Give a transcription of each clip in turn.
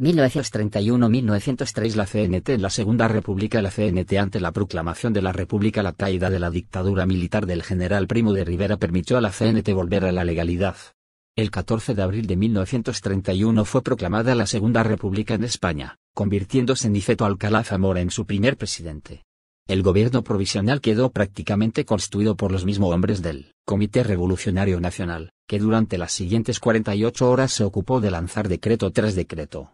1931-1903 La CNT La Segunda República La CNT ante la proclamación de la República la caída de la dictadura militar del general Primo de Rivera permitió a la CNT volver a la legalidad. El 14 de abril de 1931 fue proclamada la Segunda República en España, convirtiéndose en Niceto Alcalá Zamora en su primer presidente. El gobierno provisional quedó prácticamente constituido por los mismos hombres del Comité Revolucionario Nacional, que durante las siguientes 48 horas se ocupó de lanzar decreto tras decreto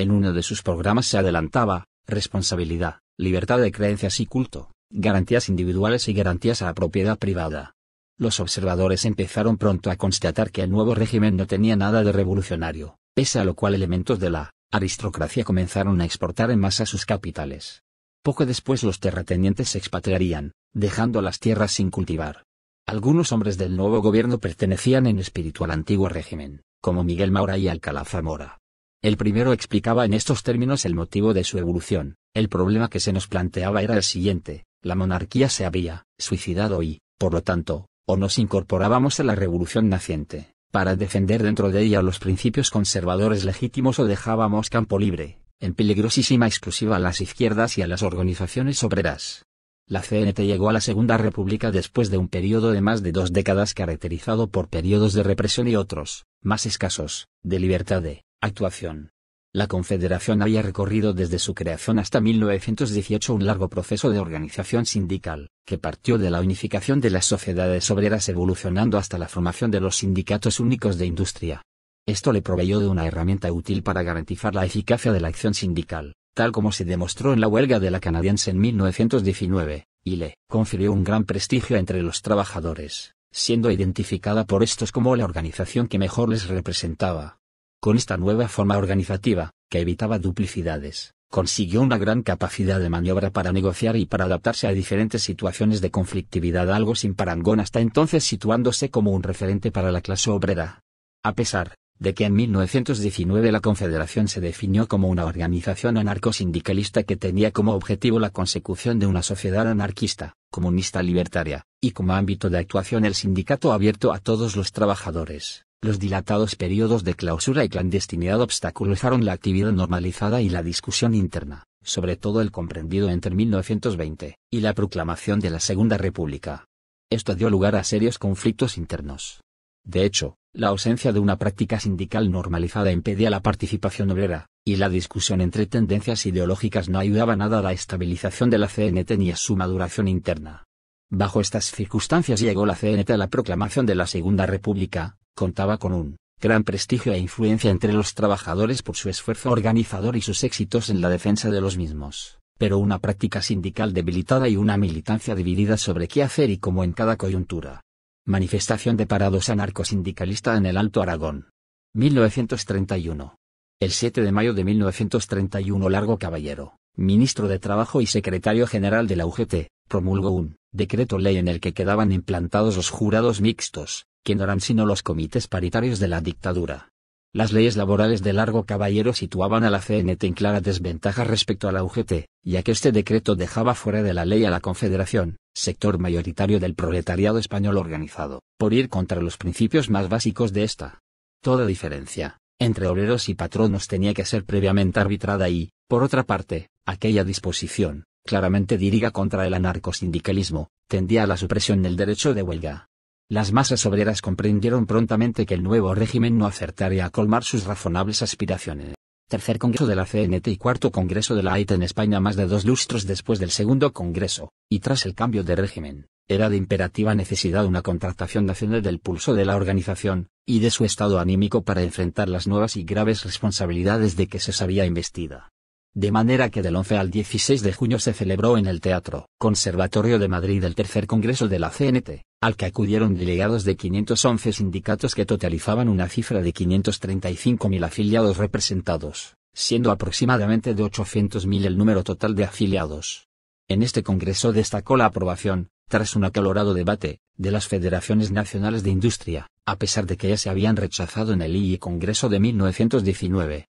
en uno de sus programas se adelantaba, responsabilidad, libertad de creencias y culto, garantías individuales y garantías a la propiedad privada. Los observadores empezaron pronto a constatar que el nuevo régimen no tenía nada de revolucionario, pese a lo cual elementos de la aristocracia comenzaron a exportar en masa sus capitales. Poco después los terratenientes se expatriarían, dejando las tierras sin cultivar. Algunos hombres del nuevo gobierno pertenecían en espíritu al antiguo régimen, como Miguel Maura y Alcalá Zamora, el primero explicaba en estos términos el motivo de su evolución. El problema que se nos planteaba era el siguiente, la monarquía se había suicidado y, por lo tanto, o nos incorporábamos a la revolución naciente, para defender dentro de ella los principios conservadores legítimos o dejábamos campo libre, en peligrosísima exclusiva a las izquierdas y a las organizaciones obreras. La CNT llegó a la Segunda República después de un periodo de más de dos décadas caracterizado por periodos de represión y otros, más escasos, de libertad de Actuación. La Confederación había recorrido desde su creación hasta 1918 un largo proceso de organización sindical, que partió de la unificación de las sociedades obreras evolucionando hasta la formación de los sindicatos únicos de industria. Esto le proveyó de una herramienta útil para garantizar la eficacia de la acción sindical, tal como se demostró en la huelga de la canadiense en 1919, y le confirió un gran prestigio entre los trabajadores, siendo identificada por estos como la organización que mejor les representaba. Con esta nueva forma organizativa, que evitaba duplicidades, consiguió una gran capacidad de maniobra para negociar y para adaptarse a diferentes situaciones de conflictividad algo sin parangón hasta entonces situándose como un referente para la clase obrera. A pesar de que en 1919 la Confederación se definió como una organización anarcosindicalista que tenía como objetivo la consecución de una sociedad anarquista, comunista libertaria, y como ámbito de actuación el sindicato abierto a todos los trabajadores los dilatados periodos de clausura y clandestinidad obstaculizaron la actividad normalizada y la discusión interna, sobre todo el comprendido entre 1920 y la proclamación de la Segunda República. Esto dio lugar a serios conflictos internos. De hecho, la ausencia de una práctica sindical normalizada impedía la participación obrera, y la discusión entre tendencias ideológicas no ayudaba nada a la estabilización de la CNT ni a su maduración interna. Bajo estas circunstancias llegó la CNT a la proclamación de la Segunda República, contaba con un gran prestigio e influencia entre los trabajadores por su esfuerzo organizador y sus éxitos en la defensa de los mismos, pero una práctica sindical debilitada y una militancia dividida sobre qué hacer y cómo en cada coyuntura. Manifestación de parados anarcosindicalista en el Alto Aragón. 1931. El 7 de mayo de 1931 Largo Caballero, ministro de Trabajo y secretario general de la UGT, promulgó un decreto ley en el que quedaban implantados los jurados mixtos, no eran sino los comités paritarios de la dictadura? Las leyes laborales de Largo Caballero situaban a la CNT en clara desventaja respecto a la UGT, ya que este decreto dejaba fuera de la ley a la Confederación, sector mayoritario del proletariado español organizado, por ir contra los principios más básicos de esta. Toda diferencia, entre obreros y patronos tenía que ser previamente arbitrada y, por otra parte, aquella disposición, claramente dirigida contra el anarcosindicalismo, tendía a la supresión del derecho de huelga, las masas obreras comprendieron prontamente que el nuevo régimen no acertaría a colmar sus razonables aspiraciones. Tercer Congreso de la CNT y Cuarto Congreso de la AIT en España más de dos lustros después del Segundo Congreso, y tras el cambio de régimen, era de imperativa necesidad una contratación nacional del pulso de la organización, y de su estado anímico para enfrentar las nuevas y graves responsabilidades de que se sabía investida. De manera que del 11 al 16 de junio se celebró en el Teatro Conservatorio de Madrid el Tercer Congreso de la CNT, al que acudieron delegados de 511 sindicatos que totalizaban una cifra de 535.000 afiliados representados, siendo aproximadamente de 800.000 el número total de afiliados. En este Congreso destacó la aprobación, tras un acalorado debate, de las Federaciones Nacionales de Industria, a pesar de que ya se habían rechazado en el II Congreso de 1919,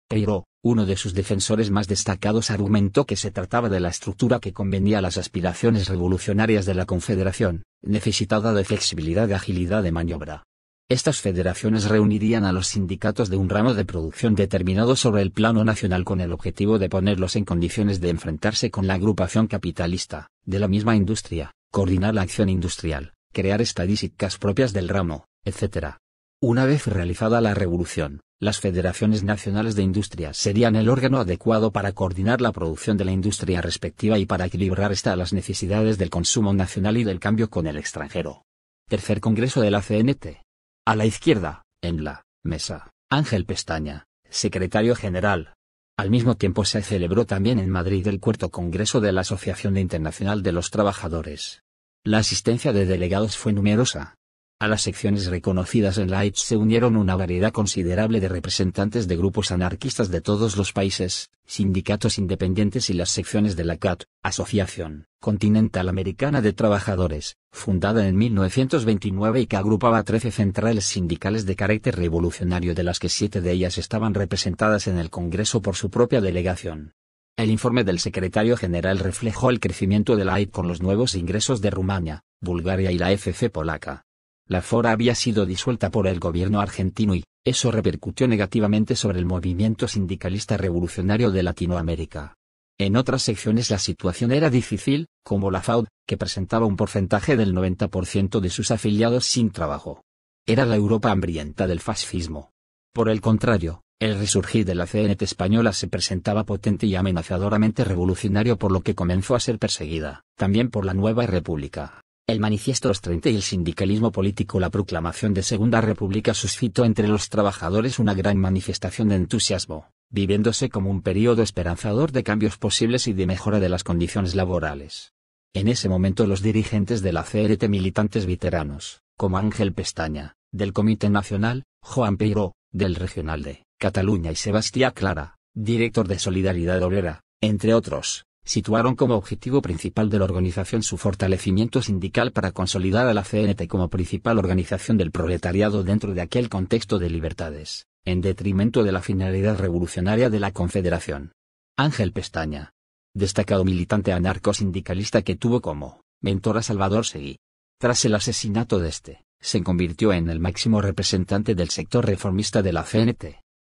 uno de sus defensores más destacados argumentó que se trataba de la estructura que convenía a las aspiraciones revolucionarias de la Confederación, necesitada de flexibilidad y agilidad de maniobra. Estas federaciones reunirían a los sindicatos de un ramo de producción determinado sobre el plano nacional con el objetivo de ponerlos en condiciones de enfrentarse con la agrupación capitalista, de la misma industria, coordinar la acción industrial, crear estadísticas propias del ramo, etc. Una vez realizada la revolución, las federaciones nacionales de industria serían el órgano adecuado para coordinar la producción de la industria respectiva y para equilibrar esta a las necesidades del consumo nacional y del cambio con el extranjero. Tercer Congreso de la CNT. A la izquierda, en la mesa, Ángel Pestaña, secretario general. Al mismo tiempo se celebró también en Madrid el cuarto Congreso de la Asociación Internacional de los Trabajadores. La asistencia de delegados fue numerosa, a las secciones reconocidas en la AIDS se unieron una variedad considerable de representantes de grupos anarquistas de todos los países, sindicatos independientes y las secciones de la CAT, Asociación Continental Americana de Trabajadores, fundada en 1929 y que agrupaba 13 centrales sindicales de carácter revolucionario de las que siete de ellas estaban representadas en el Congreso por su propia delegación. El informe del secretario general reflejó el crecimiento de la AID con los nuevos ingresos de Rumania, Bulgaria y la FC polaca. La Fora había sido disuelta por el gobierno argentino y, eso repercutió negativamente sobre el movimiento sindicalista revolucionario de Latinoamérica. En otras secciones la situación era difícil, como la FAUD, que presentaba un porcentaje del 90% de sus afiliados sin trabajo. Era la Europa hambrienta del fascismo. Por el contrario, el resurgir de la CNT española se presentaba potente y amenazadoramente revolucionario por lo que comenzó a ser perseguida, también por la Nueva República. El Manifiesto los 30 y el sindicalismo político La proclamación de Segunda República suscitó entre los trabajadores una gran manifestación de entusiasmo, viviéndose como un periodo esperanzador de cambios posibles y de mejora de las condiciones laborales. En ese momento los dirigentes de la CRT militantes veteranos, como Ángel Pestaña, del Comité Nacional, Juan Peiro, del Regional de Cataluña y Sebastián Clara, director de Solidaridad Obrera, entre otros, situaron como objetivo principal de la organización su fortalecimiento sindical para consolidar a la CNT como principal organización del proletariado dentro de aquel contexto de libertades, en detrimento de la finalidad revolucionaria de la Confederación. Ángel Pestaña. Destacado militante anarcosindicalista que tuvo como mentor a Salvador Seguí. Tras el asesinato de este, se convirtió en el máximo representante del sector reformista de la CNT.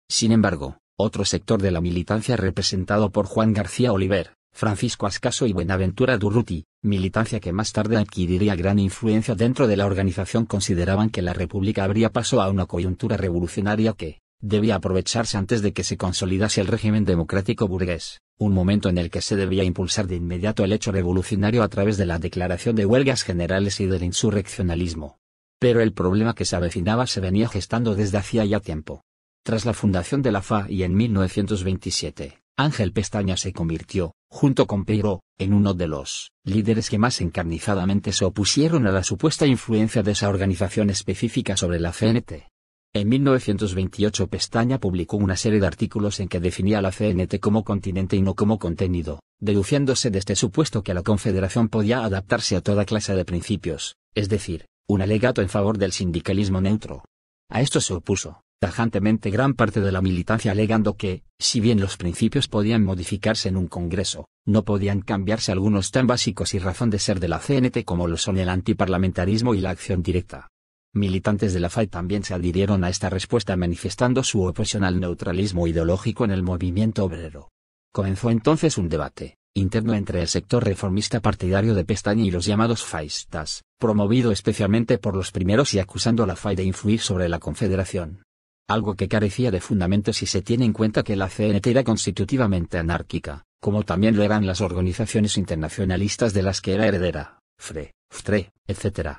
Sin embargo, otro sector de la militancia representado por Juan García Oliver, Francisco Ascaso y Buenaventura Durruti, militancia que más tarde adquiriría gran influencia dentro de la organización consideraban que la República habría paso a una coyuntura revolucionaria que, debía aprovecharse antes de que se consolidase el régimen democrático burgués, un momento en el que se debía impulsar de inmediato el hecho revolucionario a través de la declaración de huelgas generales y del insurreccionalismo. Pero el problema que se avecinaba se venía gestando desde hacía ya tiempo. Tras la fundación de la FA y en 1927, Ángel Pestaña se convirtió, junto con Peiro, en uno de los líderes que más encarnizadamente se opusieron a la supuesta influencia de esa organización específica sobre la CNT. En 1928 Pestaña publicó una serie de artículos en que definía la CNT como continente y no como contenido, deduciéndose de este supuesto que la Confederación podía adaptarse a toda clase de principios, es decir, un alegato en favor del sindicalismo neutro. A esto se opuso, tajantemente gran parte de la militancia alegando que, si bien los principios podían modificarse en un Congreso, no podían cambiarse algunos tan básicos y razón de ser de la CNT como lo son el antiparlamentarismo y la acción directa. Militantes de la FAI también se adhirieron a esta respuesta manifestando su oposición al neutralismo ideológico en el movimiento obrero. Comenzó entonces un debate, interno entre el sector reformista partidario de Pestaña y los llamados faistas, promovido especialmente por los primeros y acusando a la FAI de influir sobre la Confederación algo que carecía de fundamento si se tiene en cuenta que la CNT era constitutivamente anárquica, como también lo eran las organizaciones internacionalistas de las que era heredera, FRE, FTRE, etc.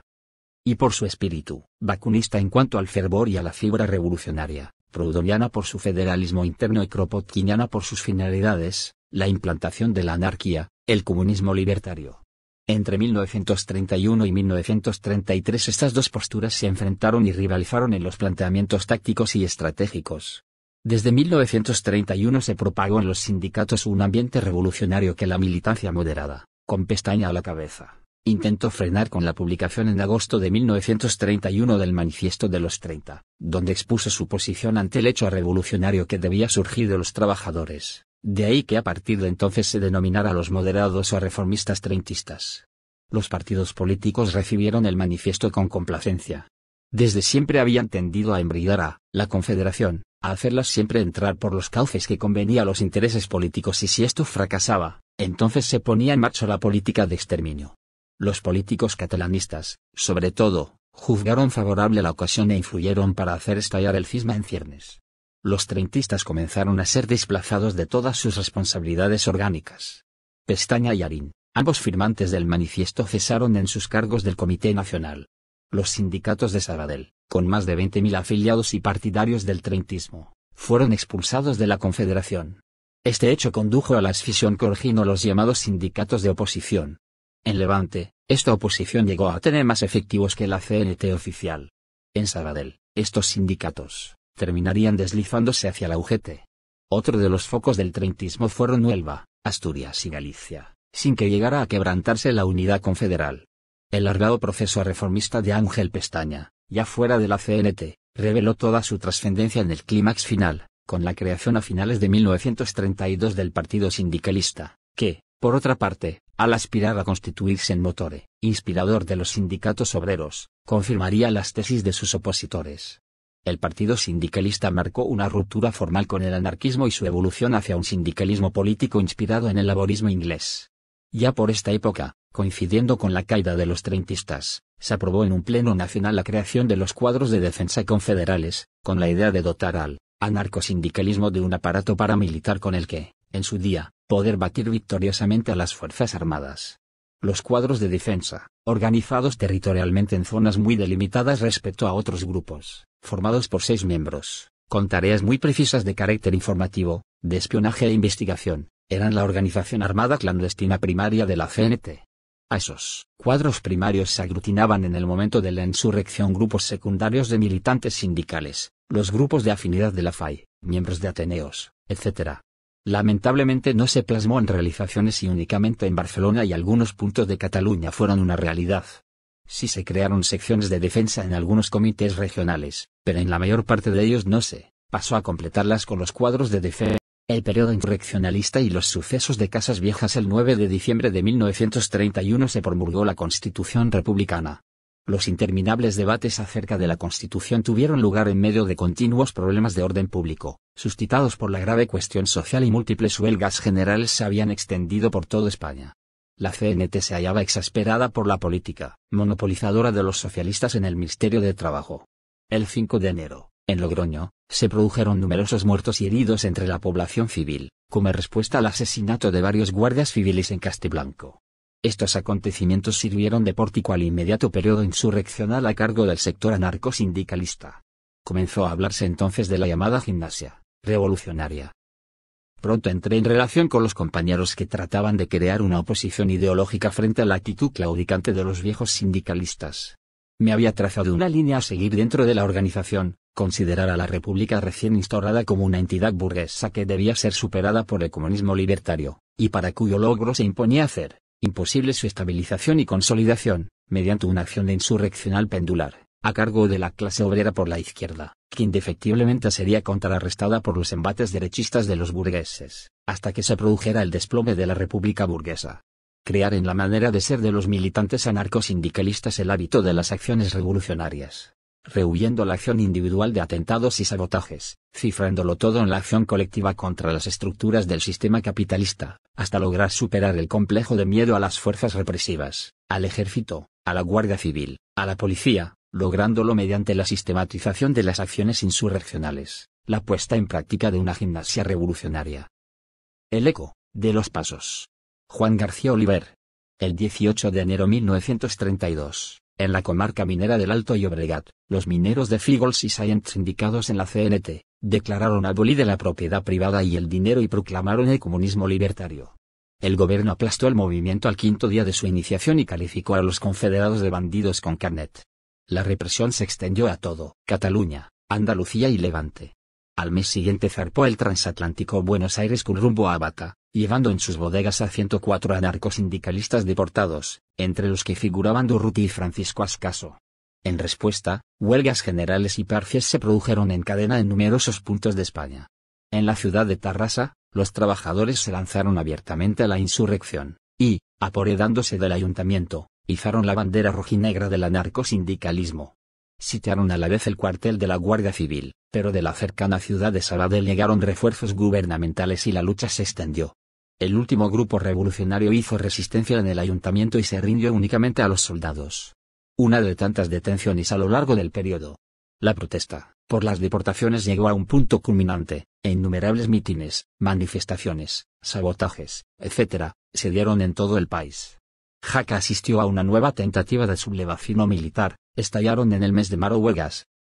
Y por su espíritu, vacunista en cuanto al fervor y a la fibra revolucionaria, prudoniana por su federalismo interno y kropotkiniana por sus finalidades, la implantación de la anarquía, el comunismo libertario, entre 1931 y 1933 estas dos posturas se enfrentaron y rivalizaron en los planteamientos tácticos y estratégicos. Desde 1931 se propagó en los sindicatos un ambiente revolucionario que la militancia moderada, con pestaña a la cabeza, intentó frenar con la publicación en agosto de 1931 del Manifiesto de los 30, donde expuso su posición ante el hecho revolucionario que debía surgir de los trabajadores. De ahí que a partir de entonces se denominara a los moderados o reformistas treintistas. Los partidos políticos recibieron el manifiesto con complacencia. Desde siempre habían tendido a embridar a la Confederación, a hacerlas siempre entrar por los cauces que convenía a los intereses políticos y si esto fracasaba, entonces se ponía en marcha la política de exterminio. Los políticos catalanistas, sobre todo, juzgaron favorable la ocasión e influyeron para hacer estallar el cisma en ciernes los treintistas comenzaron a ser desplazados de todas sus responsabilidades orgánicas. Pestaña y Arín, ambos firmantes del manifiesto cesaron en sus cargos del Comité Nacional. Los sindicatos de Sabadell, con más de 20.000 afiliados y partidarios del trentismo, fueron expulsados de la Confederación. Este hecho condujo a la escisión que originó los llamados sindicatos de oposición. En Levante, esta oposición llegó a tener más efectivos que la CNT oficial. En Sabadell, estos sindicatos, terminarían deslizándose hacia la UGT. Otro de los focos del treintismo fueron Huelva, Asturias y Galicia, sin que llegara a quebrantarse la unidad confederal. El largado proceso reformista de Ángel Pestaña, ya fuera de la CNT, reveló toda su trascendencia en el clímax final, con la creación a finales de 1932 del Partido Sindicalista, que, por otra parte, al aspirar a constituirse en motore, inspirador de los sindicatos obreros, confirmaría las tesis de sus opositores. El Partido Sindicalista marcó una ruptura formal con el anarquismo y su evolución hacia un sindicalismo político inspirado en el laborismo inglés. Ya por esta época, coincidiendo con la caída de los treintistas, se aprobó en un pleno nacional la creación de los cuadros de defensa confederales, con la idea de dotar al anarcosindicalismo de un aparato paramilitar con el que, en su día, poder batir victoriosamente a las Fuerzas Armadas. Los cuadros de defensa, organizados territorialmente en zonas muy delimitadas respecto a otros grupos, formados por seis miembros, con tareas muy precisas de carácter informativo, de espionaje e investigación, eran la organización armada clandestina primaria de la CNT. A esos cuadros primarios se aglutinaban en el momento de la insurrección grupos secundarios de militantes sindicales, los grupos de afinidad de la FAI, miembros de Ateneos, etc., lamentablemente no se plasmó en realizaciones y únicamente en Barcelona y algunos puntos de Cataluña fueron una realidad. Sí se crearon secciones de defensa en algunos comités regionales, pero en la mayor parte de ellos no se pasó a completarlas con los cuadros de defensa. El periodo insurreccionalista y los sucesos de Casas Viejas el 9 de diciembre de 1931 se promulgó la Constitución Republicana, los interminables debates acerca de la Constitución tuvieron lugar en medio de continuos problemas de orden público, suscitados por la grave cuestión social y múltiples huelgas generales se habían extendido por toda España. La CNT se hallaba exasperada por la política, monopolizadora de los socialistas en el Ministerio de Trabajo. El 5 de enero, en Logroño, se produjeron numerosos muertos y heridos entre la población civil, como respuesta al asesinato de varios guardias civiles en Castiblanco. Estos acontecimientos sirvieron de pórtico al inmediato periodo insurreccional a cargo del sector anarcosindicalista. Comenzó a hablarse entonces de la llamada gimnasia revolucionaria. Pronto entré en relación con los compañeros que trataban de crear una oposición ideológica frente a la actitud claudicante de los viejos sindicalistas. Me había trazado una línea a seguir dentro de la organización, considerar a la República recién instaurada como una entidad burguesa que debía ser superada por el comunismo libertario, y para cuyo logro se imponía hacer, imposible su estabilización y consolidación, mediante una acción de insurreccional pendular, a cargo de la clase obrera por la izquierda, que indefectiblemente sería contrarrestada por los embates derechistas de los burgueses, hasta que se produjera el desplome de la República burguesa. Crear en la manera de ser de los militantes anarcosindicalistas el hábito de las acciones revolucionarias, rehuyendo la acción individual de atentados y sabotajes, cifrándolo todo en la acción colectiva contra las estructuras del sistema capitalista, hasta lograr superar el complejo de miedo a las fuerzas represivas, al ejército, a la Guardia Civil, a la policía, lográndolo mediante la sistematización de las acciones insurreccionales, la puesta en práctica de una gimnasia revolucionaria. El eco, de los pasos. Juan García Oliver. El 18 de enero 1932. En la comarca minera del Alto y los mineros de Figols y Science sindicados en la CNT, declararon de la propiedad privada y el dinero y proclamaron el comunismo libertario. El gobierno aplastó el movimiento al quinto día de su iniciación y calificó a los confederados de bandidos con carnet. La represión se extendió a todo, Cataluña, Andalucía y Levante. Al mes siguiente zarpó el transatlántico Buenos Aires con rumbo a Abata llevando en sus bodegas a 104 anarcosindicalistas deportados, entre los que figuraban Durruti y Francisco Ascaso. En respuesta, huelgas generales y parcias se produjeron en cadena en numerosos puntos de España. En la ciudad de Tarrasa, los trabajadores se lanzaron abiertamente a la insurrección, y, aporedándose del ayuntamiento, izaron la bandera rojinegra del anarcosindicalismo. Sitiaron a la vez el cuartel de la Guardia Civil, pero de la cercana ciudad de Sabadell llegaron refuerzos gubernamentales y la lucha se extendió, el último grupo revolucionario hizo resistencia en el ayuntamiento y se rindió únicamente a los soldados. Una de tantas detenciones a lo largo del periodo. La protesta por las deportaciones llegó a un punto culminante, e innumerables mítines, manifestaciones, sabotajes, etc., se dieron en todo el país. Jaca asistió a una nueva tentativa de sublevación militar, estallaron en el mes de Maro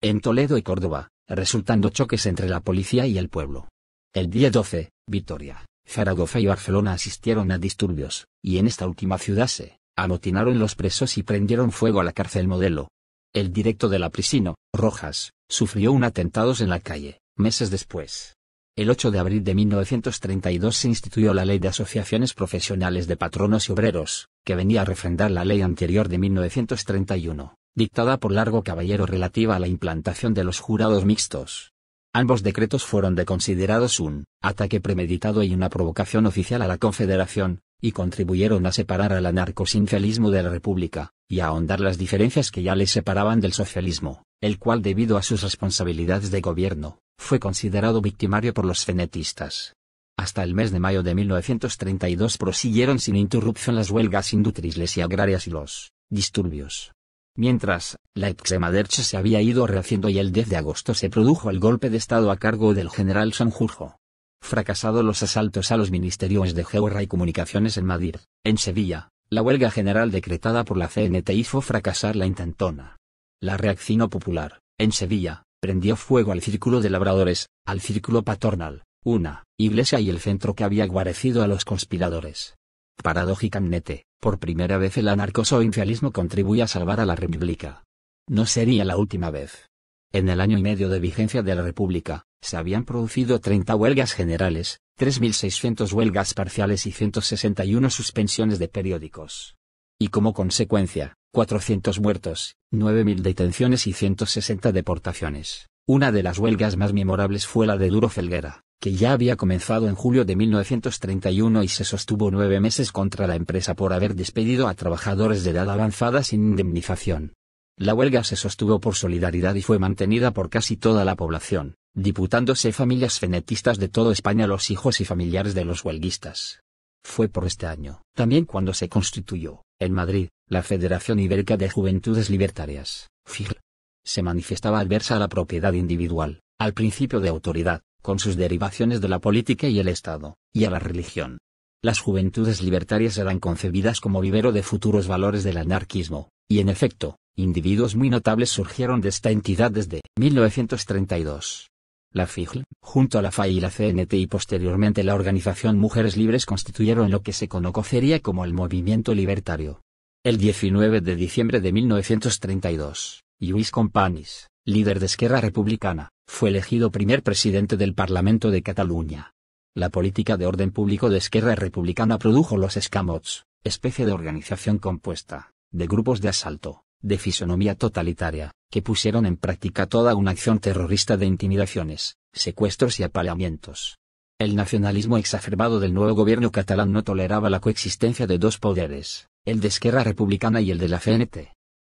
en Toledo y Córdoba, resultando choques entre la policía y el pueblo. El día 12, Vitoria. Zaragoza y Barcelona asistieron a disturbios, y en esta última ciudad se amotinaron los presos y prendieron fuego a la cárcel modelo. El directo de la Prisino, Rojas, sufrió un atentado en la calle, meses después. El 8 de abril de 1932 se instituyó la Ley de Asociaciones Profesionales de Patronos y Obreros, que venía a refrendar la ley anterior de 1931, dictada por Largo Caballero relativa a la implantación de los jurados mixtos. Ambos decretos fueron de considerados un ataque premeditado y una provocación oficial a la Confederación, y contribuyeron a separar al anarcosincialismo de la República, y a ahondar las diferencias que ya les separaban del socialismo, el cual debido a sus responsabilidades de gobierno, fue considerado victimario por los fenetistas. Hasta el mes de mayo de 1932 prosiguieron sin interrupción las huelgas industriales y agrarias y los disturbios. Mientras, la extrema se había ido rehaciendo y el 10 de agosto se produjo el golpe de Estado a cargo del general Sanjurjo. Fracasados los asaltos a los ministerios de Guerra y Comunicaciones en Madrid, en Sevilla, la huelga general decretada por la CNT hizo fracasar la intentona. La reacción popular, en Sevilla, prendió fuego al círculo de labradores, al círculo Patornal, una iglesia y el centro que había guarecido a los conspiradores. Paradójicamente, por primera vez el anarcosocialismo contribuye a salvar a la República. No sería la última vez. En el año y medio de vigencia de la República, se habían producido 30 huelgas generales, 3.600 huelgas parciales y 161 suspensiones de periódicos. Y como consecuencia, 400 muertos, 9.000 detenciones y 160 deportaciones. Una de las huelgas más memorables fue la de Duro Felguera, que ya había comenzado en julio de 1931 y se sostuvo nueve meses contra la empresa por haber despedido a trabajadores de edad avanzada sin indemnización. La huelga se sostuvo por solidaridad y fue mantenida por casi toda la población, diputándose familias fenetistas de toda España los hijos y familiares de los huelguistas. Fue por este año, también cuando se constituyó, en Madrid, la Federación Ibérica de Juventudes Libertarias, FIGL. Se manifestaba adversa a la propiedad individual, al principio de autoridad, con sus derivaciones de la política y el Estado, y a la religión. Las juventudes libertarias eran concebidas como vivero de futuros valores del anarquismo, y en efecto, individuos muy notables surgieron de esta entidad desde 1932. La FIGL, junto a la FAI y la CNT y posteriormente la organización Mujeres Libres constituyeron lo que se conocería como el movimiento libertario. El 19 de diciembre de 1932, Lluís Companis, líder de Esquerra Republicana, fue elegido primer presidente del Parlamento de Cataluña. La política de orden público de Esquerra Republicana produjo los escamots, especie de organización compuesta, de grupos de asalto, de fisonomía totalitaria, que pusieron en práctica toda una acción terrorista de intimidaciones, secuestros y apaleamientos. El nacionalismo exacerbado del nuevo gobierno catalán no toleraba la coexistencia de dos poderes, el de Esquerra Republicana y el de la CNT.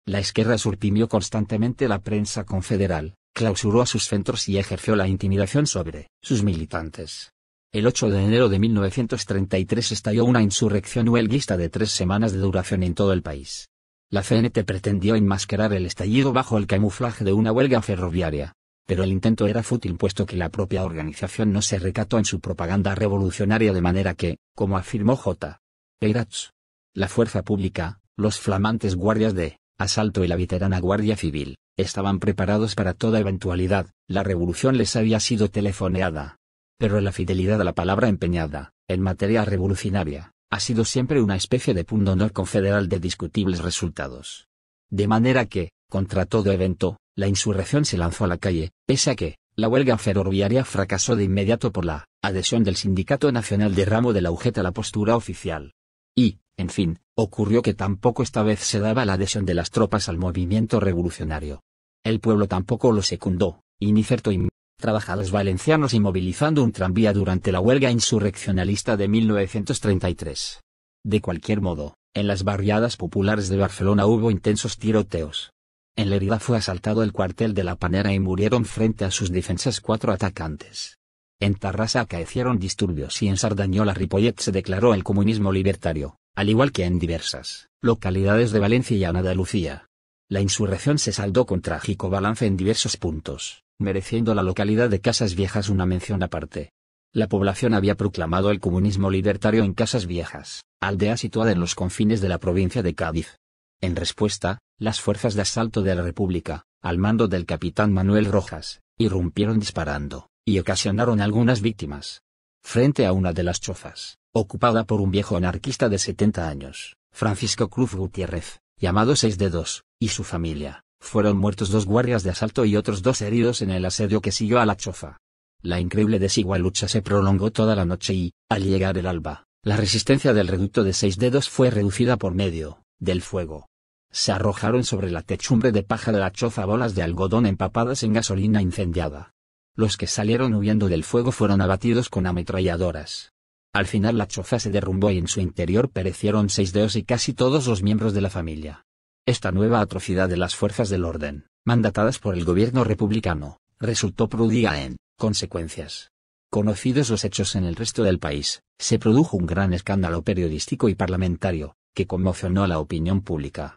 La Esquerra surprimió constantemente la prensa confederal, clausuró a sus centros y ejerció la intimidación sobre sus militantes. El 8 de enero de 1933 estalló una insurrección huelguista de tres semanas de duración en todo el país. La CNT pretendió enmascarar el estallido bajo el camuflaje de una huelga ferroviaria, pero el intento era fútil puesto que la propia organización no se recató en su propaganda revolucionaria de manera que, como afirmó J. Peirats, la fuerza pública, los flamantes guardias de asalto y la veterana guardia civil, Estaban preparados para toda eventualidad, la revolución les había sido telefoneada. Pero la fidelidad a la palabra empeñada, en materia revolucionaria, ha sido siempre una especie de punto honor confederal de discutibles resultados. De manera que, contra todo evento, la insurrección se lanzó a la calle, pese a que, la huelga ferroviaria fracasó de inmediato por la adhesión del Sindicato Nacional de Ramo de la UGT a la postura oficial. Y, en fin, ocurrió que tampoco esta vez se daba la adhesión de las tropas al movimiento revolucionario. El pueblo tampoco lo secundó, Inicerto y trabajadores valencianos inmovilizando un tranvía durante la huelga insurreccionalista de 1933. De cualquier modo, en las barriadas populares de Barcelona hubo intensos tiroteos. En Lerida fue asaltado el cuartel de la Panera y murieron frente a sus defensas cuatro atacantes. En Tarrasa acaecieron disturbios y en Sardañola Ripollet se declaró el comunismo libertario al igual que en diversas localidades de Valencia y Andalucía. La insurrección se saldó con trágico balance en diversos puntos, mereciendo la localidad de Casas Viejas una mención aparte. La población había proclamado el comunismo libertario en Casas Viejas, aldea situada en los confines de la provincia de Cádiz. En respuesta, las fuerzas de asalto de la República, al mando del capitán Manuel Rojas, irrumpieron disparando, y ocasionaron algunas víctimas. Frente a una de las chozas, ocupada por un viejo anarquista de 70 años, Francisco Cruz Gutiérrez, llamado 6 Dedos, y su familia. Fueron muertos dos guardias de asalto y otros dos heridos en el asedio que siguió a la chofa. La increíble desigual lucha se prolongó toda la noche y, al llegar el alba, la resistencia del reducto de seis dedos fue reducida por medio del fuego. Se arrojaron sobre la techumbre de paja de la choza bolas de algodón empapadas en gasolina incendiada. Los que salieron huyendo del fuego fueron abatidos con ametralladoras, al final la choza se derrumbó y en su interior perecieron seis deos y casi todos los miembros de la familia. Esta nueva atrocidad de las fuerzas del orden, mandatadas por el gobierno republicano, resultó prudiga en consecuencias. Conocidos los hechos en el resto del país, se produjo un gran escándalo periodístico y parlamentario, que conmocionó a la opinión pública.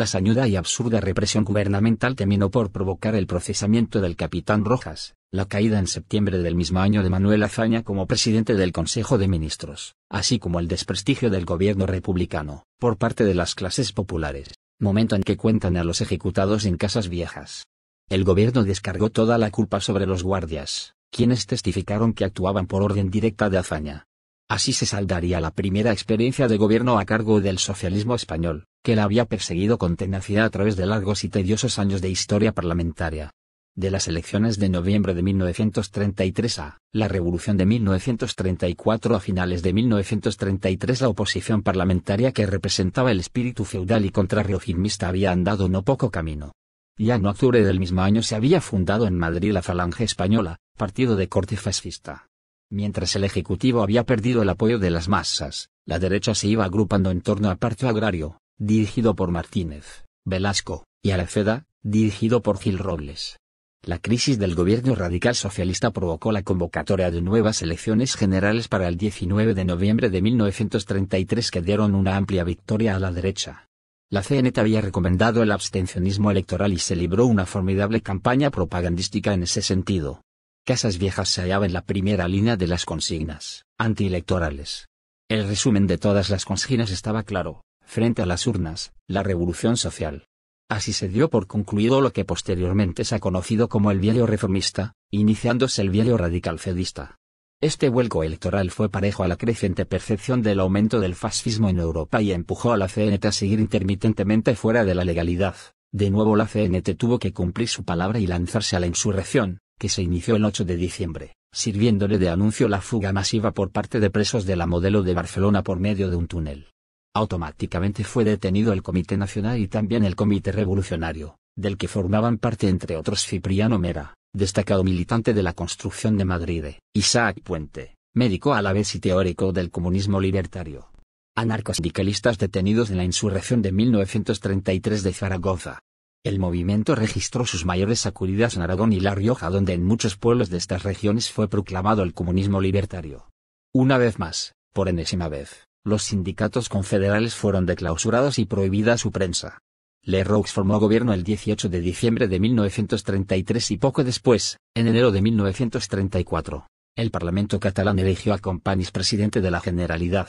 La sañuda y absurda represión gubernamental terminó por provocar el procesamiento del capitán Rojas, la caída en septiembre del mismo año de Manuel Azaña como presidente del Consejo de Ministros, así como el desprestigio del gobierno republicano, por parte de las clases populares, momento en que cuentan a los ejecutados en casas viejas. El gobierno descargó toda la culpa sobre los guardias, quienes testificaron que actuaban por orden directa de Azaña. Así se saldaría la primera experiencia de gobierno a cargo del socialismo español, que la había perseguido con tenacidad a través de largos y tediosos años de historia parlamentaria. De las elecciones de noviembre de 1933 a la revolución de 1934 a finales de 1933 la oposición parlamentaria que representaba el espíritu feudal y contrarreformista había andado no poco camino. Ya en octubre del mismo año se había fundado en Madrid la Falange Española, partido de corte fascista. Mientras el Ejecutivo había perdido el apoyo de las masas, la derecha se iba agrupando en torno al Partido Agrario, dirigido por Martínez, Velasco, y Areceda, dirigido por Gil Robles. La crisis del gobierno radical socialista provocó la convocatoria de nuevas elecciones generales para el 19 de noviembre de 1933 que dieron una amplia victoria a la derecha. La CNT había recomendado el abstencionismo electoral y se libró una formidable campaña propagandística en ese sentido. Casas Viejas se hallaba en la primera línea de las consignas antielectorales. El resumen de todas las consignas estaba claro frente a las urnas, la revolución social. Así se dio por concluido lo que posteriormente se ha conocido como el viejo reformista, iniciándose el viejo radical cedista. Este vuelco electoral fue parejo a la creciente percepción del aumento del fascismo en Europa y empujó a la CNT a seguir intermitentemente fuera de la legalidad. De nuevo la CNT tuvo que cumplir su palabra y lanzarse a la insurrección, que se inició el 8 de diciembre, sirviéndole de anuncio la fuga masiva por parte de presos de la modelo de Barcelona por medio de un túnel. Automáticamente fue detenido el Comité Nacional y también el Comité Revolucionario, del que formaban parte entre otros Cipriano Mera, destacado militante de la construcción de Madrid, e Isaac Puente, médico a la vez y teórico del comunismo libertario. Anarcosindicalistas detenidos en la insurrección de 1933 de Zaragoza. El movimiento registró sus mayores sacudidas en Aragón y La Rioja, donde en muchos pueblos de estas regiones fue proclamado el comunismo libertario. Una vez más, por enésima vez, los sindicatos confederales fueron declausurados y prohibida su prensa. Le Roux formó gobierno el 18 de diciembre de 1933 y poco después, en enero de 1934, el Parlamento catalán eligió a Companys presidente de la Generalidad.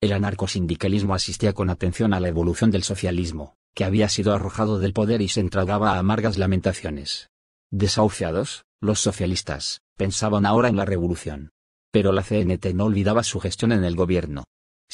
El anarcosindicalismo asistía con atención a la evolución del socialismo, que había sido arrojado del poder y se entregaba a amargas lamentaciones. Desahuciados, los socialistas, pensaban ahora en la revolución. Pero la CNT no olvidaba su gestión en el gobierno.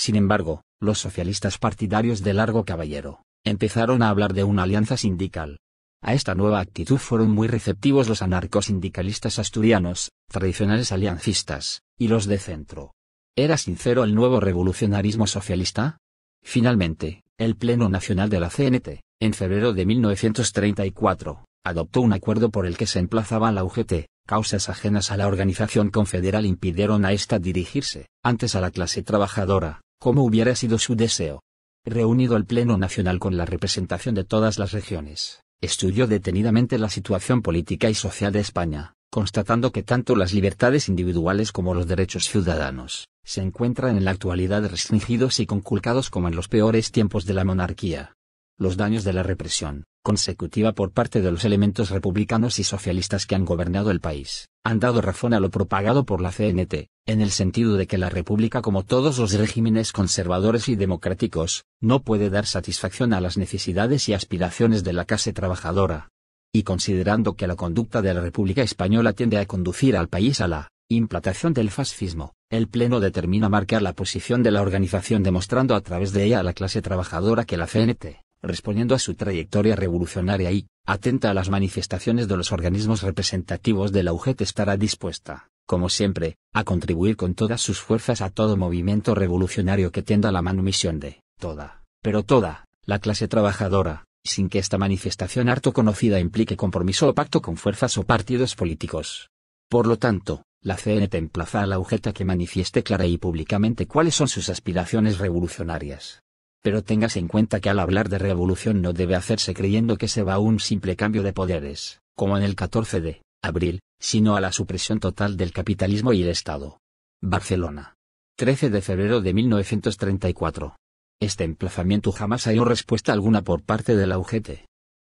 Sin embargo, los socialistas partidarios de Largo Caballero, empezaron a hablar de una alianza sindical. A esta nueva actitud fueron muy receptivos los anarcosindicalistas asturianos, tradicionales aliancistas, y los de centro. ¿Era sincero el nuevo revolucionarismo socialista? Finalmente, el Pleno Nacional de la CNT, en febrero de 1934, adoptó un acuerdo por el que se emplazaba la UGT, causas ajenas a la organización confederal impidieron a esta dirigirse, antes a la clase trabajadora, como hubiera sido su deseo. Reunido el Pleno Nacional con la representación de todas las regiones, estudió detenidamente la situación política y social de España, constatando que tanto las libertades individuales como los derechos ciudadanos, se encuentran en la actualidad restringidos y conculcados como en los peores tiempos de la monarquía. Los daños de la represión, consecutiva por parte de los elementos republicanos y socialistas que han gobernado el país, han dado razón a lo propagado por la CNT, en el sentido de que la República como todos los regímenes conservadores y democráticos, no puede dar satisfacción a las necesidades y aspiraciones de la clase trabajadora. Y considerando que la conducta de la República Española tiende a conducir al país a la implantación del fascismo, el Pleno determina marcar la posición de la organización demostrando a través de ella a la clase trabajadora que la CNT respondiendo a su trayectoria revolucionaria y, atenta a las manifestaciones de los organismos representativos de la UGT estará dispuesta, como siempre, a contribuir con todas sus fuerzas a todo movimiento revolucionario que tienda la manumisión de, toda, pero toda, la clase trabajadora, sin que esta manifestación harto conocida implique compromiso o pacto con fuerzas o partidos políticos. Por lo tanto, la CNT emplaza a la UGT a que manifieste clara y públicamente cuáles son sus aspiraciones revolucionarias, pero tengas en cuenta que al hablar de revolución no debe hacerse creyendo que se va a un simple cambio de poderes, como en el 14 de abril, sino a la supresión total del capitalismo y el Estado. Barcelona. 13 de febrero de 1934. Este emplazamiento jamás halló respuesta alguna por parte de la UGT.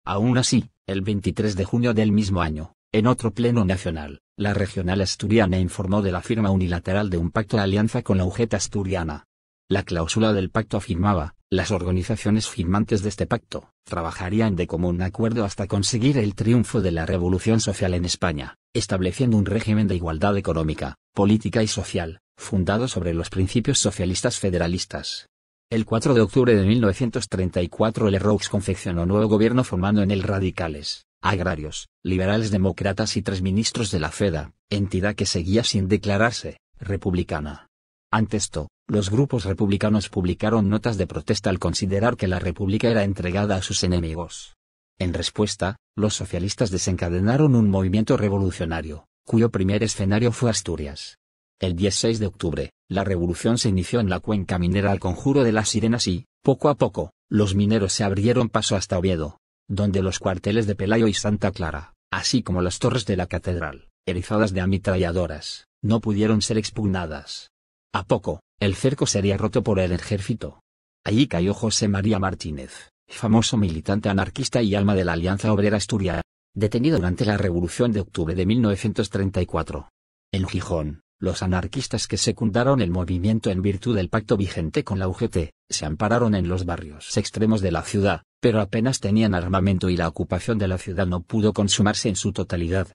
Aún así, el 23 de junio del mismo año, en otro pleno nacional, la regional asturiana informó de la firma unilateral de un pacto de alianza con la UGT asturiana. La cláusula del pacto afirmaba, las organizaciones firmantes de este pacto, trabajarían de común acuerdo hasta conseguir el triunfo de la revolución social en España, estableciendo un régimen de igualdad económica, política y social, fundado sobre los principios socialistas federalistas. El 4 de octubre de 1934 el Roux confeccionó nuevo gobierno formando en él radicales, agrarios, liberales demócratas y tres ministros de la FEDA, entidad que seguía sin declararse republicana. Ante esto, los grupos republicanos publicaron notas de protesta al considerar que la República era entregada a sus enemigos. En respuesta, los socialistas desencadenaron un movimiento revolucionario, cuyo primer escenario fue Asturias. El 16 de octubre, la revolución se inició en la cuenca minera al conjuro de las sirenas y, poco a poco, los mineros se abrieron paso hasta Oviedo, donde los cuarteles de Pelayo y Santa Clara, así como las torres de la catedral, erizadas de ametralladoras, no pudieron ser expugnadas. A poco, el cerco sería roto por el ejército. Allí cayó José María Martínez, famoso militante anarquista y alma de la Alianza Obrera Asturiana, detenido durante la Revolución de Octubre de 1934. En Gijón, los anarquistas que secundaron el movimiento en virtud del pacto vigente con la UGT, se ampararon en los barrios extremos de la ciudad, pero apenas tenían armamento y la ocupación de la ciudad no pudo consumarse en su totalidad.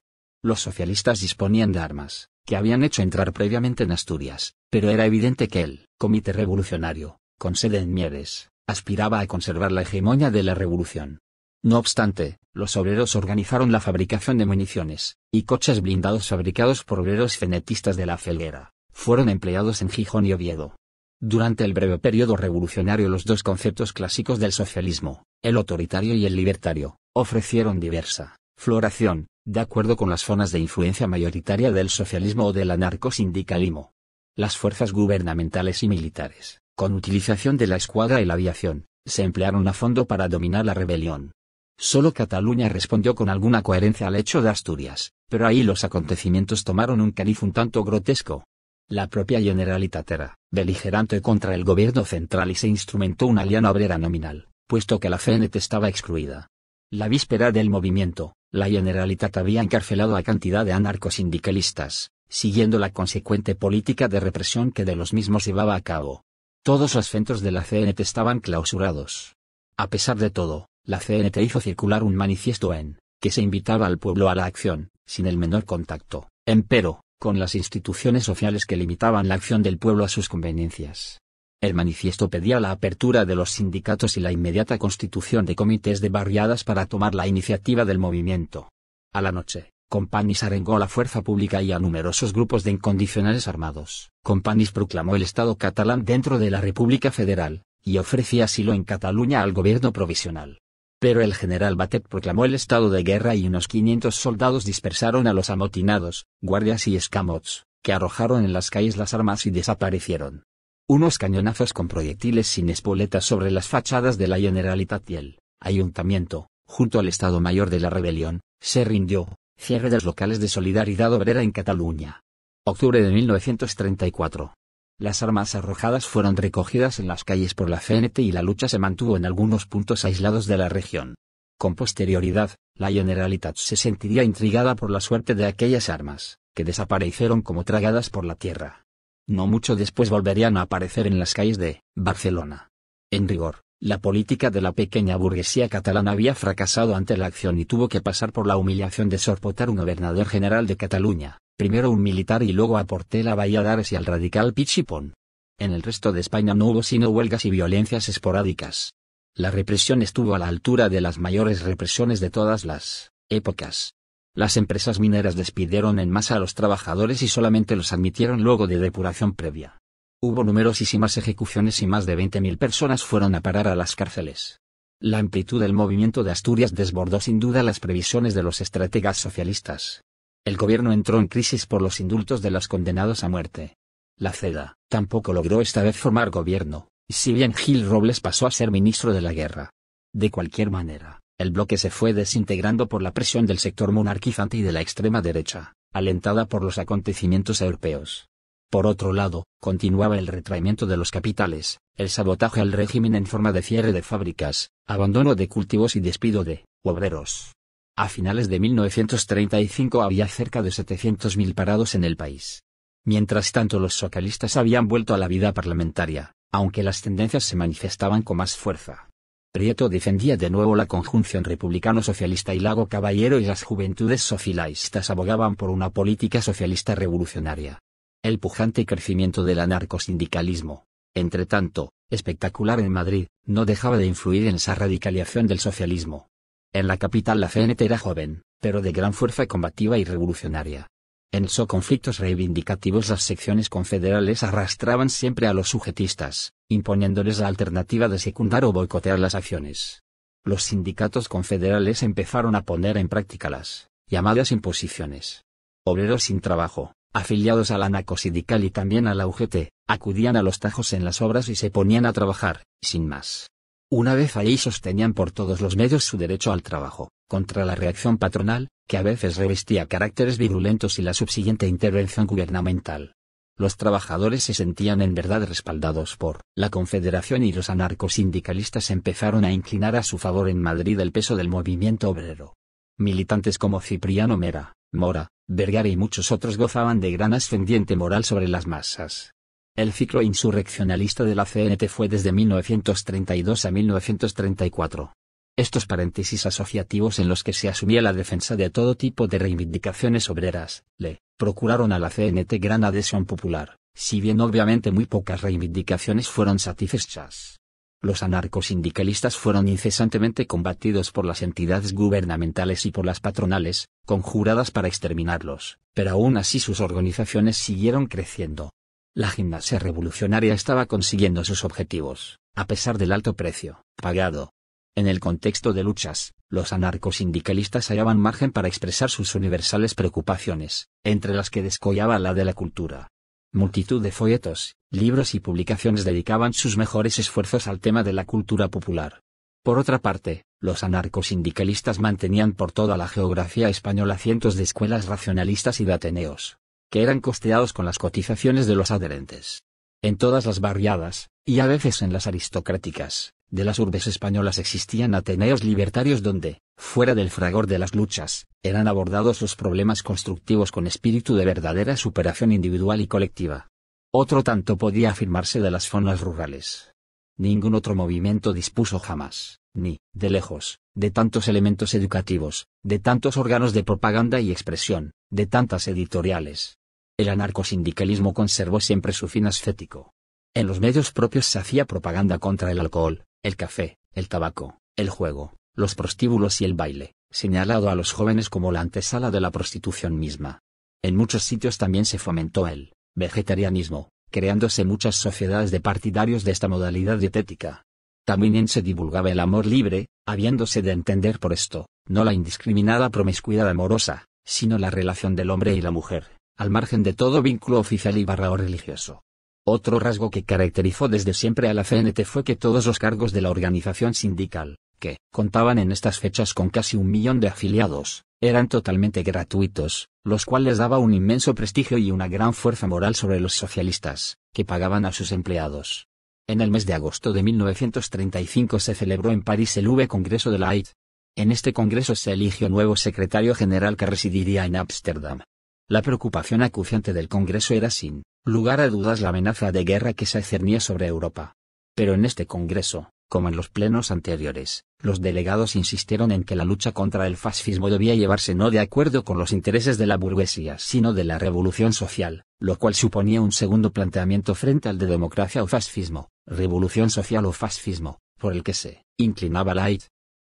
Los socialistas disponían de armas, que habían hecho entrar previamente en Asturias, pero era evidente que el Comité Revolucionario, con sede en Mieres, aspiraba a conservar la hegemonía de la revolución. No obstante, los obreros organizaron la fabricación de municiones, y coches blindados fabricados por obreros fenetistas de la Felguera, fueron empleados en Gijón y Oviedo. Durante el breve periodo revolucionario los dos conceptos clásicos del socialismo, el autoritario y el libertario, ofrecieron diversa floración, de acuerdo con las zonas de influencia mayoritaria del socialismo o del anarcosindicalismo. Las fuerzas gubernamentales y militares, con utilización de la escuadra y la aviación, se emplearon a fondo para dominar la rebelión. Solo Cataluña respondió con alguna coherencia al hecho de Asturias, pero ahí los acontecimientos tomaron un cariz un tanto grotesco. La propia Generalitat era beligerante contra el gobierno central y se instrumentó una alianza obrera nominal, puesto que la CNT estaba excluida. La víspera del movimiento, la Generalitat había encarcelado a cantidad de anarcosindicalistas, siguiendo la consecuente política de represión que de los mismos llevaba a cabo. Todos los centros de la CNT estaban clausurados. A pesar de todo, la CNT hizo circular un manifiesto en que se invitaba al pueblo a la acción, sin el menor contacto, empero, con las instituciones sociales que limitaban la acción del pueblo a sus conveniencias. El manifiesto pedía la apertura de los sindicatos y la inmediata constitución de comités de barriadas para tomar la iniciativa del movimiento. A la noche, Companis arengó a la fuerza pública y a numerosos grupos de incondicionales armados. Companis proclamó el Estado catalán dentro de la República Federal, y ofrecía asilo en Cataluña al gobierno provisional. Pero el general Batet proclamó el estado de guerra y unos 500 soldados dispersaron a los amotinados, guardias y escamots, que arrojaron en las calles las armas y desaparecieron unos cañonazos con proyectiles sin espoletas sobre las fachadas de la Generalitat y el Ayuntamiento, junto al Estado Mayor de la Rebelión, se rindió, cierre de los locales de solidaridad obrera en Cataluña. Octubre de 1934. Las armas arrojadas fueron recogidas en las calles por la CNT y la lucha se mantuvo en algunos puntos aislados de la región. Con posterioridad, la Generalitat se sentiría intrigada por la suerte de aquellas armas, que desaparecieron como tragadas por la tierra. No mucho después volverían a aparecer en las calles de Barcelona. En rigor, la política de la pequeña burguesía catalana había fracasado ante la acción y tuvo que pasar por la humillación de sorpotar un gobernador general de Cataluña, primero un militar y luego a Portela Valladares y al radical Pichipón. En el resto de España no hubo sino huelgas y violencias esporádicas. La represión estuvo a la altura de las mayores represiones de todas las épocas, las empresas mineras despidieron en masa a los trabajadores y solamente los admitieron luego de depuración previa. Hubo numerosísimas ejecuciones y más de 20.000 personas fueron a parar a las cárceles. La amplitud del movimiento de Asturias desbordó sin duda las previsiones de los estrategas socialistas. El gobierno entró en crisis por los indultos de los condenados a muerte. La CEDA tampoco logró esta vez formar gobierno, si bien Gil Robles pasó a ser ministro de la guerra. De cualquier manera, el bloque se fue desintegrando por la presión del sector monarquizante y de la extrema derecha, alentada por los acontecimientos europeos. Por otro lado, continuaba el retraimiento de los capitales, el sabotaje al régimen en forma de cierre de fábricas, abandono de cultivos y despido de obreros. A finales de 1935 había cerca de 700.000 parados en el país. Mientras tanto los socialistas habían vuelto a la vida parlamentaria, aunque las tendencias se manifestaban con más fuerza. Prieto defendía de nuevo la conjunción republicano-socialista y Lago Caballero y las juventudes socialistas abogaban por una política socialista revolucionaria. El pujante crecimiento del anarcosindicalismo, entretanto, espectacular en Madrid, no dejaba de influir en esa radicalización del socialismo. En la capital la CNT era joven, pero de gran fuerza combativa y revolucionaria. En so conflictos reivindicativos las secciones confederales arrastraban siempre a los sujetistas, imponiéndoles la alternativa de secundar o boicotear las acciones. Los sindicatos confederales empezaron a poner en práctica las llamadas imposiciones. Obreros sin trabajo, afiliados a al anarcosindical y también a la UGT, acudían a los tajos en las obras y se ponían a trabajar, sin más. Una vez allí sostenían por todos los medios su derecho al trabajo contra la reacción patronal, que a veces revestía caracteres virulentos y la subsiguiente intervención gubernamental. Los trabajadores se sentían en verdad respaldados por la Confederación y los anarcosindicalistas empezaron a inclinar a su favor en Madrid el peso del movimiento obrero. Militantes como Cipriano Mera, Mora, Vergara y muchos otros gozaban de gran ascendiente moral sobre las masas. El ciclo insurreccionalista de la CNT fue desde 1932 a 1934 estos paréntesis asociativos en los que se asumía la defensa de todo tipo de reivindicaciones obreras, le procuraron a la CNT gran adhesión popular, si bien obviamente muy pocas reivindicaciones fueron satisfechas. Los anarcosindicalistas fueron incesantemente combatidos por las entidades gubernamentales y por las patronales, conjuradas para exterminarlos, pero aún así sus organizaciones siguieron creciendo. La gimnasia revolucionaria estaba consiguiendo sus objetivos, a pesar del alto precio, pagado, en el contexto de luchas, los anarcosindicalistas hallaban margen para expresar sus universales preocupaciones, entre las que descollaba la de la cultura. Multitud de folletos, libros y publicaciones dedicaban sus mejores esfuerzos al tema de la cultura popular. Por otra parte, los anarcosindicalistas mantenían por toda la geografía española cientos de escuelas racionalistas y de ateneos, que eran costeados con las cotizaciones de los adherentes. En todas las barriadas, y a veces en las aristocráticas, de las urbes españolas existían ateneos libertarios donde, fuera del fragor de las luchas, eran abordados los problemas constructivos con espíritu de verdadera superación individual y colectiva. Otro tanto podía afirmarse de las zonas rurales. Ningún otro movimiento dispuso jamás, ni, de lejos, de tantos elementos educativos, de tantos órganos de propaganda y expresión, de tantas editoriales. El anarcosindicalismo conservó siempre su fin ascético. En los medios propios se hacía propaganda contra el alcohol, el café, el tabaco, el juego, los prostíbulos y el baile, señalado a los jóvenes como la antesala de la prostitución misma. En muchos sitios también se fomentó el vegetarianismo, creándose muchas sociedades de partidarios de esta modalidad dietética. También se divulgaba el amor libre, habiéndose de entender por esto, no la indiscriminada promiscuidad amorosa, sino la relación del hombre y la mujer, al margen de todo vínculo oficial y barra o religioso. Otro rasgo que caracterizó desde siempre a la CNT fue que todos los cargos de la organización sindical, que contaban en estas fechas con casi un millón de afiliados, eran totalmente gratuitos, los cuales daba un inmenso prestigio y una gran fuerza moral sobre los socialistas, que pagaban a sus empleados. En el mes de agosto de 1935 se celebró en París el V Congreso de la AID. En este congreso se eligió nuevo secretario general que residiría en Ámsterdam. La preocupación acuciante del congreso era sin lugar a dudas la amenaza de guerra que se cernía sobre Europa. Pero en este Congreso, como en los plenos anteriores, los delegados insistieron en que la lucha contra el fascismo debía llevarse no de acuerdo con los intereses de la burguesía, sino de la revolución social, lo cual suponía un segundo planteamiento frente al de democracia o fascismo, revolución social o fascismo, por el que se inclinaba Light.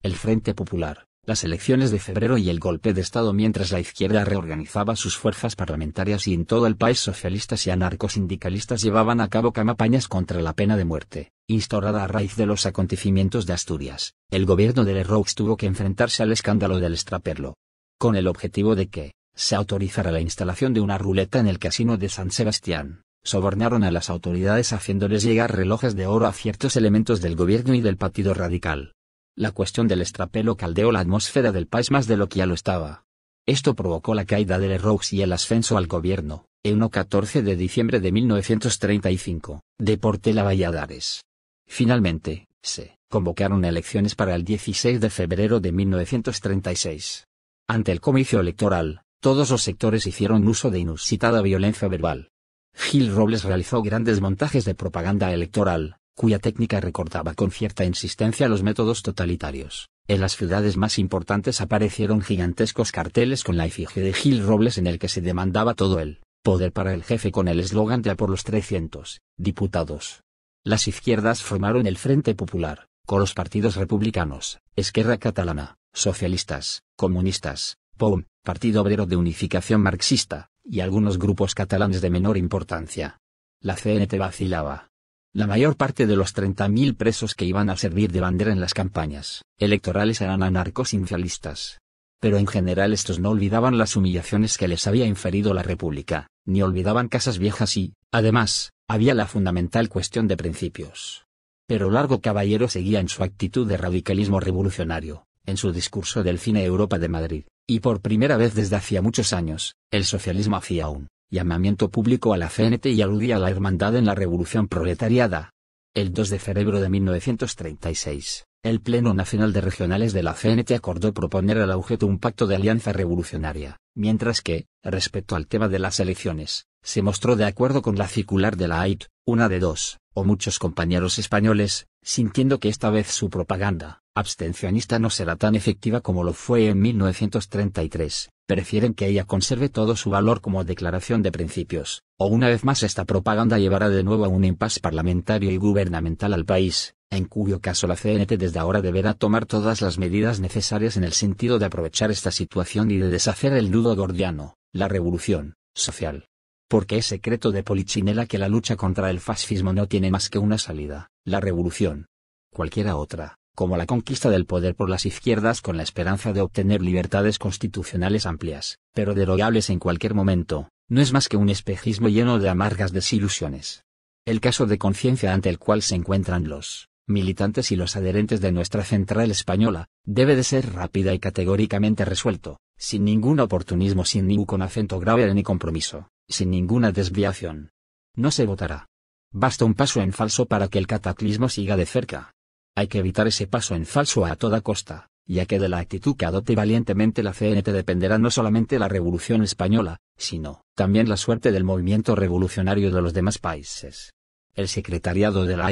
El Frente Popular, las elecciones de febrero y el golpe de Estado mientras la izquierda reorganizaba sus fuerzas parlamentarias y en todo el país socialistas y anarcosindicalistas llevaban a cabo campañas contra la pena de muerte, instaurada a raíz de los acontecimientos de Asturias, el gobierno de Lerroux tuvo que enfrentarse al escándalo del extraperlo. Con el objetivo de que, se autorizara la instalación de una ruleta en el casino de San Sebastián, sobornaron a las autoridades haciéndoles llegar relojes de oro a ciertos elementos del gobierno y del Partido Radical la cuestión del estrapelo caldeó la atmósfera del país más de lo que ya lo estaba. Esto provocó la caída de Roux y el ascenso al gobierno, el 14 de diciembre de 1935, de Portela Valladares. Finalmente, se convocaron elecciones para el 16 de febrero de 1936. Ante el comicio electoral, todos los sectores hicieron uso de inusitada violencia verbal. Gil Robles realizó grandes montajes de propaganda electoral, cuya técnica recordaba con cierta insistencia los métodos totalitarios. En las ciudades más importantes aparecieron gigantescos carteles con la efigie de Gil Robles en el que se demandaba todo el poder para el jefe con el eslogan de a por los 300 diputados. Las izquierdas formaron el Frente Popular, con los partidos republicanos, Esquerra Catalana, socialistas, comunistas, POUM, Partido Obrero de Unificación Marxista, y algunos grupos catalanes de menor importancia. La CNT vacilaba la mayor parte de los 30.000 presos que iban a servir de bandera en las campañas electorales eran anarcosincialistas. Pero en general estos no olvidaban las humillaciones que les había inferido la República, ni olvidaban casas viejas y, además, había la fundamental cuestión de principios. Pero Largo Caballero seguía en su actitud de radicalismo revolucionario, en su discurso del Cine Europa de Madrid, y por primera vez desde hacía muchos años, el socialismo hacía un llamamiento público a la CNT y aludía a la hermandad en la revolución proletariada. El 2 de febrero de 1936, el Pleno Nacional de Regionales de la CNT acordó proponer al objeto un pacto de alianza revolucionaria, mientras que, respecto al tema de las elecciones, se mostró de acuerdo con la circular de la AIT, una de dos, o muchos compañeros españoles, sintiendo que esta vez su propaganda abstencionista no será tan efectiva como lo fue en 1933, prefieren que ella conserve todo su valor como declaración de principios, o una vez más esta propaganda llevará de nuevo a un impasse parlamentario y gubernamental al país, en cuyo caso la CNT desde ahora deberá tomar todas las medidas necesarias en el sentido de aprovechar esta situación y de deshacer el nudo gordiano, la revolución social porque es secreto de Polichinela que la lucha contra el fascismo no tiene más que una salida, la revolución. Cualquiera otra, como la conquista del poder por las izquierdas con la esperanza de obtener libertades constitucionales amplias, pero derogables en cualquier momento, no es más que un espejismo lleno de amargas desilusiones. El caso de conciencia ante el cual se encuentran los militantes y los adherentes de nuestra central española, debe de ser rápida y categóricamente resuelto, sin ningún oportunismo, sin ningún acento grave ni compromiso sin ninguna desviación. No se votará. Basta un paso en falso para que el cataclismo siga de cerca. Hay que evitar ese paso en falso a toda costa, ya que de la actitud que adopte valientemente la CNT dependerá no solamente la Revolución Española, sino también la suerte del movimiento revolucionario de los demás países. El secretariado de la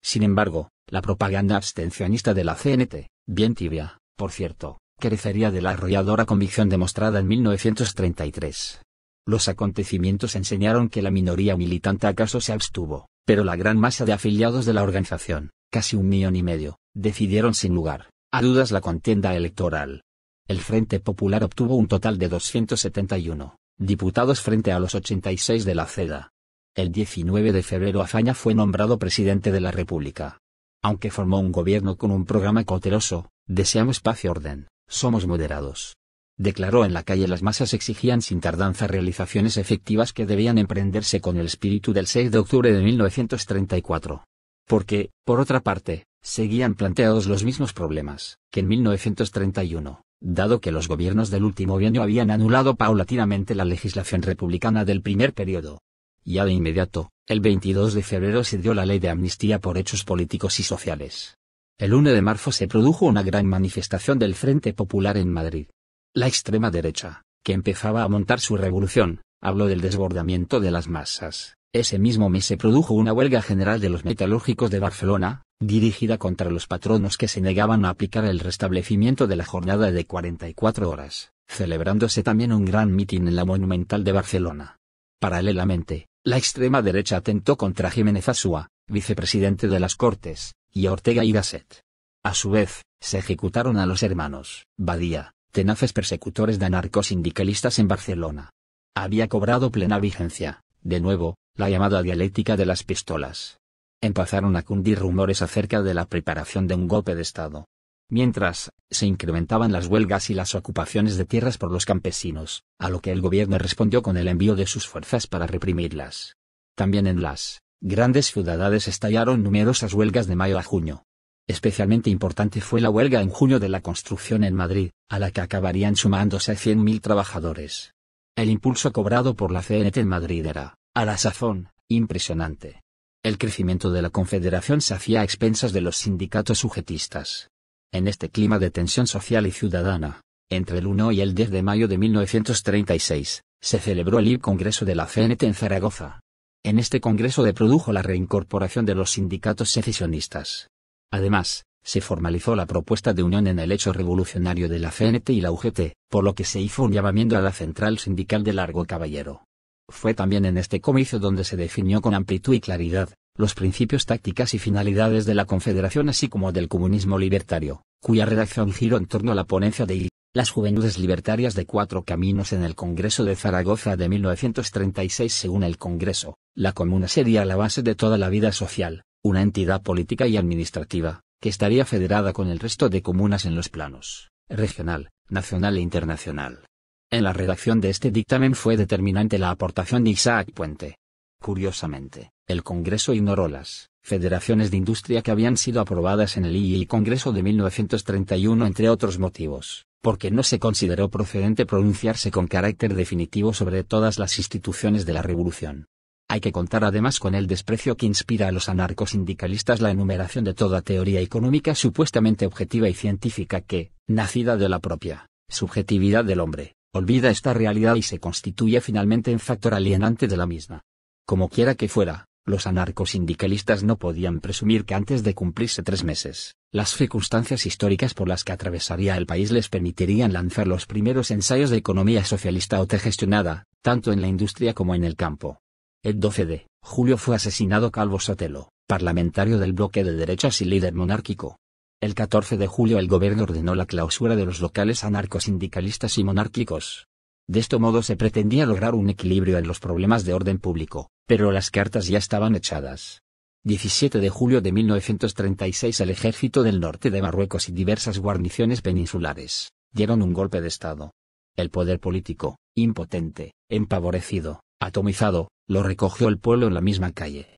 Sin embargo, la propaganda abstencionista de la CNT, bien tibia, por cierto, carecería de la arrolladora convicción demostrada en 1933 los acontecimientos enseñaron que la minoría militante acaso se abstuvo, pero la gran masa de afiliados de la organización, casi un millón y medio, decidieron sin lugar a dudas la contienda electoral. El Frente Popular obtuvo un total de 271 diputados frente a los 86 de la CEDA. El 19 de febrero Azaña fue nombrado presidente de la República. Aunque formó un gobierno con un programa cauteloso, deseamos paz y orden, somos moderados, declaró en la calle las masas exigían sin tardanza realizaciones efectivas que debían emprenderse con el espíritu del 6 de octubre de 1934. Porque, por otra parte, seguían planteados los mismos problemas que en 1931, dado que los gobiernos del último bienio habían anulado paulatinamente la legislación republicana del primer periodo. Ya de inmediato, el 22 de febrero se dio la ley de amnistía por hechos políticos y sociales. El 1 de marzo se produjo una gran manifestación del Frente Popular en Madrid, la extrema derecha, que empezaba a montar su revolución, habló del desbordamiento de las masas. Ese mismo mes se produjo una huelga general de los metalúrgicos de Barcelona, dirigida contra los patronos que se negaban a aplicar el restablecimiento de la jornada de 44 horas, celebrándose también un gran mitin en la Monumental de Barcelona. Paralelamente, la extrema derecha atentó contra Jiménez Asúa, vicepresidente de las Cortes, y Ortega y Gasset. A su vez, se ejecutaron a los hermanos Badía, tenaces persecutores de anarcosindicalistas en Barcelona. Había cobrado plena vigencia, de nuevo, la llamada dialéctica de las pistolas. Empezaron a cundir rumores acerca de la preparación de un golpe de Estado. Mientras, se incrementaban las huelgas y las ocupaciones de tierras por los campesinos, a lo que el gobierno respondió con el envío de sus fuerzas para reprimirlas. También en las grandes ciudades estallaron numerosas huelgas de mayo a junio, Especialmente importante fue la huelga en junio de la construcción en Madrid, a la que acabarían sumándose 100.000 trabajadores. El impulso cobrado por la CNT en Madrid era, a la sazón, impresionante. El crecimiento de la Confederación se hacía a expensas de los sindicatos sujetistas. En este clima de tensión social y ciudadana, entre el 1 y el 10 de mayo de 1936, se celebró el Congreso de la CNT en Zaragoza. En este congreso se produjo la reincorporación de los sindicatos secesionistas. Además, se formalizó la propuesta de unión en el hecho revolucionario de la CNT y la UGT, por lo que se hizo un llamamiento a la central sindical de Largo Caballero. Fue también en este comicio donde se definió con amplitud y claridad, los principios tácticas y finalidades de la Confederación así como del comunismo libertario, cuya redacción giró en torno a la ponencia de I. Las Juventudes Libertarias de Cuatro Caminos en el Congreso de Zaragoza de 1936 según el Congreso, la comuna sería la base de toda la vida social, una entidad política y administrativa, que estaría federada con el resto de comunas en los planos, regional, nacional e internacional. En la redacción de este dictamen fue determinante la aportación de Isaac Puente. Curiosamente, el Congreso ignoró las federaciones de industria que habían sido aprobadas en el II Congreso de 1931 entre otros motivos, porque no se consideró procedente pronunciarse con carácter definitivo sobre todas las instituciones de la Revolución. Hay que contar además con el desprecio que inspira a los anarcosindicalistas la enumeración de toda teoría económica supuestamente objetiva y científica que, nacida de la propia subjetividad del hombre, olvida esta realidad y se constituye finalmente en factor alienante de la misma. Como quiera que fuera, los anarcosindicalistas no podían presumir que antes de cumplirse tres meses, las circunstancias históricas por las que atravesaría el país les permitirían lanzar los primeros ensayos de economía socialista autogestionada, tanto en la industria como en el campo. 12 de julio fue asesinado Calvo Sotelo, parlamentario del bloque de derechas y líder monárquico. El 14 de julio el gobierno ordenó la clausura de los locales anarcosindicalistas y monárquicos. De este modo se pretendía lograr un equilibrio en los problemas de orden público, pero las cartas ya estaban echadas. 17 de julio de 1936 el ejército del norte de Marruecos y diversas guarniciones peninsulares dieron un golpe de Estado. El poder político, impotente, empavorecido, atomizado, lo recogió el pueblo en la misma calle.